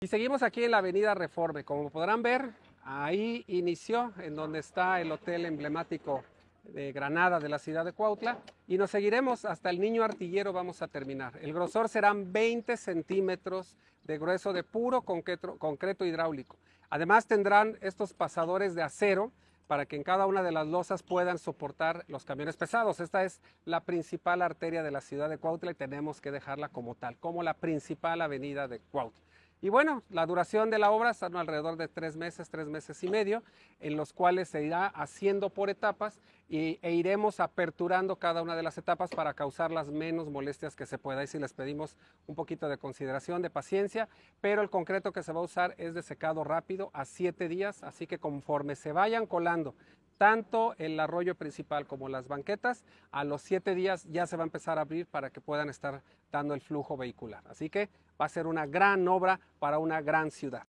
Y seguimos aquí en la avenida Reforme. Como podrán ver, ahí inició en donde está el hotel emblemático de Granada, de la ciudad de Cuautla, y nos seguiremos hasta el niño artillero vamos a terminar. El grosor serán 20 centímetros de grueso de puro concreto, hidráulico. Además tendrán estos pasadores de acero para que en cada una de las losas puedan soportar los camiones pesados. Esta es la principal arteria de la ciudad de Cuautla y tenemos que dejarla como tal, como la principal avenida de Cuautla. Y bueno, la duración de la obra está alrededor de tres meses, tres meses y medio, en los cuales se irá haciendo por etapas y, e iremos aperturando cada una de las etapas para causar las menos molestias que se pueda. Y si les pedimos un poquito de consideración, de paciencia, pero el concreto que se va a usar es de secado rápido a siete días, así que conforme se vayan colando tanto el arroyo principal como las banquetas, a los siete días ya se va a empezar a abrir para que puedan estar dando el flujo vehicular. Así que va a ser una gran obra para una gran ciudad.